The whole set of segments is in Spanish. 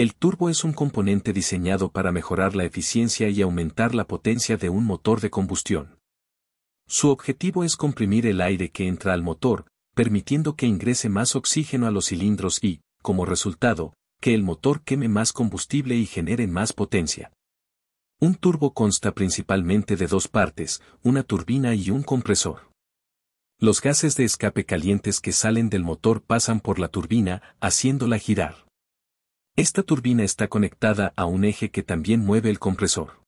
El turbo es un componente diseñado para mejorar la eficiencia y aumentar la potencia de un motor de combustión. Su objetivo es comprimir el aire que entra al motor, permitiendo que ingrese más oxígeno a los cilindros y, como resultado, que el motor queme más combustible y genere más potencia. Un turbo consta principalmente de dos partes, una turbina y un compresor. Los gases de escape calientes que salen del motor pasan por la turbina, haciéndola girar. Esta turbina está conectada a un eje que también mueve el compresor.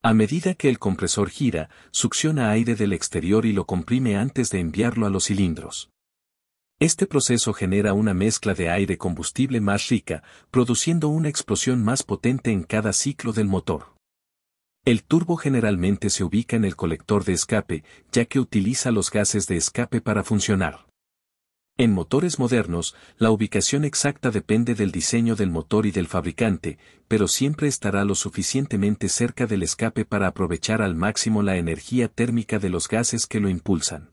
A medida que el compresor gira, succiona aire del exterior y lo comprime antes de enviarlo a los cilindros. Este proceso genera una mezcla de aire combustible más rica, produciendo una explosión más potente en cada ciclo del motor. El turbo generalmente se ubica en el colector de escape, ya que utiliza los gases de escape para funcionar. En motores modernos, la ubicación exacta depende del diseño del motor y del fabricante, pero siempre estará lo suficientemente cerca del escape para aprovechar al máximo la energía térmica de los gases que lo impulsan.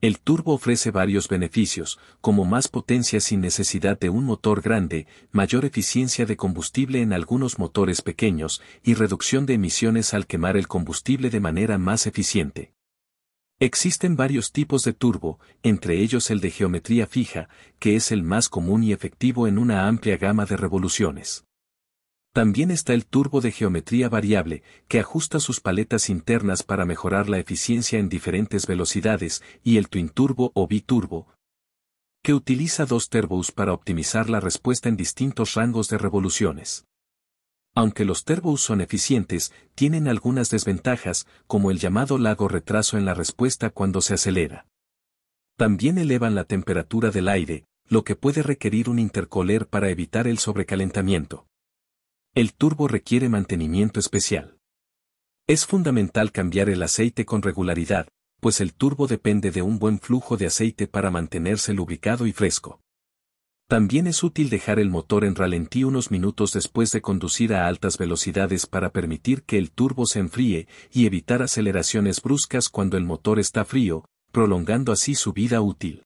El turbo ofrece varios beneficios, como más potencia sin necesidad de un motor grande, mayor eficiencia de combustible en algunos motores pequeños y reducción de emisiones al quemar el combustible de manera más eficiente. Existen varios tipos de turbo, entre ellos el de geometría fija, que es el más común y efectivo en una amplia gama de revoluciones. También está el turbo de geometría variable, que ajusta sus paletas internas para mejorar la eficiencia en diferentes velocidades, y el twin turbo o turbo, que utiliza dos turbos para optimizar la respuesta en distintos rangos de revoluciones. Aunque los turbos son eficientes, tienen algunas desventajas, como el llamado lago retraso en la respuesta cuando se acelera. También elevan la temperatura del aire, lo que puede requerir un intercoler para evitar el sobrecalentamiento. El turbo requiere mantenimiento especial. Es fundamental cambiar el aceite con regularidad, pues el turbo depende de un buen flujo de aceite para mantenerse lubricado y fresco. También es útil dejar el motor en ralentí unos minutos después de conducir a altas velocidades para permitir que el turbo se enfríe y evitar aceleraciones bruscas cuando el motor está frío, prolongando así su vida útil.